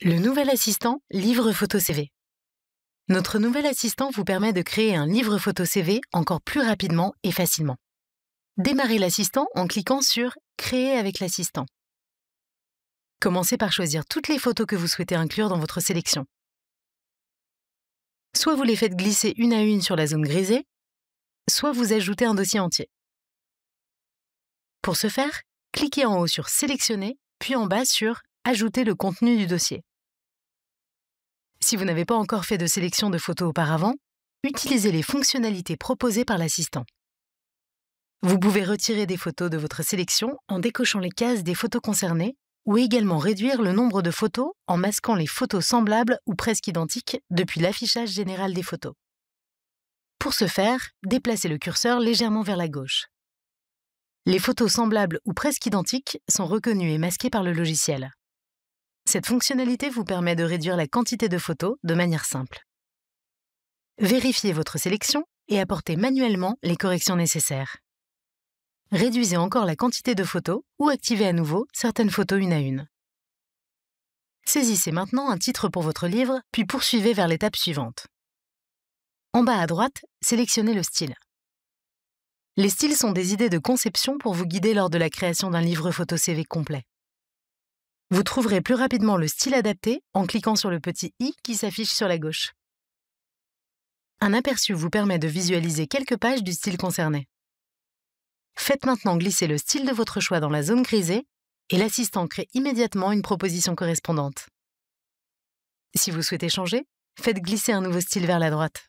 Le nouvel assistant Livre Photo CV. Notre nouvel assistant vous permet de créer un livre photo CV encore plus rapidement et facilement. Démarrez l'assistant en cliquant sur Créer avec l'assistant. Commencez par choisir toutes les photos que vous souhaitez inclure dans votre sélection. Soit vous les faites glisser une à une sur la zone grisée, soit vous ajoutez un dossier entier. Pour ce faire, cliquez en haut sur Sélectionner, puis en bas sur Ajouter le contenu du dossier. Si vous n'avez pas encore fait de sélection de photos auparavant, utilisez les fonctionnalités proposées par l'assistant. Vous pouvez retirer des photos de votre sélection en décochant les cases des photos concernées ou également réduire le nombre de photos en masquant les photos semblables ou presque identiques depuis l'affichage général des photos. Pour ce faire, déplacez le curseur légèrement vers la gauche. Les photos semblables ou presque identiques sont reconnues et masquées par le logiciel. Cette fonctionnalité vous permet de réduire la quantité de photos de manière simple. Vérifiez votre sélection et apportez manuellement les corrections nécessaires. Réduisez encore la quantité de photos ou activez à nouveau certaines photos une à une. Saisissez maintenant un titre pour votre livre, puis poursuivez vers l'étape suivante. En bas à droite, sélectionnez le style. Les styles sont des idées de conception pour vous guider lors de la création d'un livre photo CV complet. Vous trouverez plus rapidement le style adapté en cliquant sur le petit i qui s'affiche sur la gauche. Un aperçu vous permet de visualiser quelques pages du style concerné. Faites maintenant glisser le style de votre choix dans la zone grisée et l'assistant crée immédiatement une proposition correspondante. Si vous souhaitez changer, faites glisser un nouveau style vers la droite.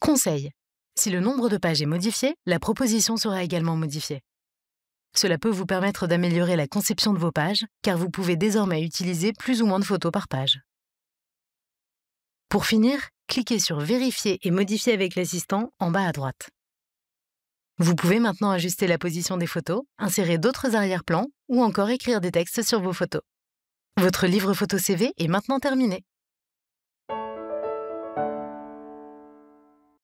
Conseil si le nombre de pages est modifié, la proposition sera également modifiée. Cela peut vous permettre d'améliorer la conception de vos pages, car vous pouvez désormais utiliser plus ou moins de photos par page. Pour finir, cliquez sur Vérifier et modifier avec l'assistant en bas à droite. Vous pouvez maintenant ajuster la position des photos, insérer d'autres arrière-plans ou encore écrire des textes sur vos photos. Votre livre photo CV est maintenant terminé.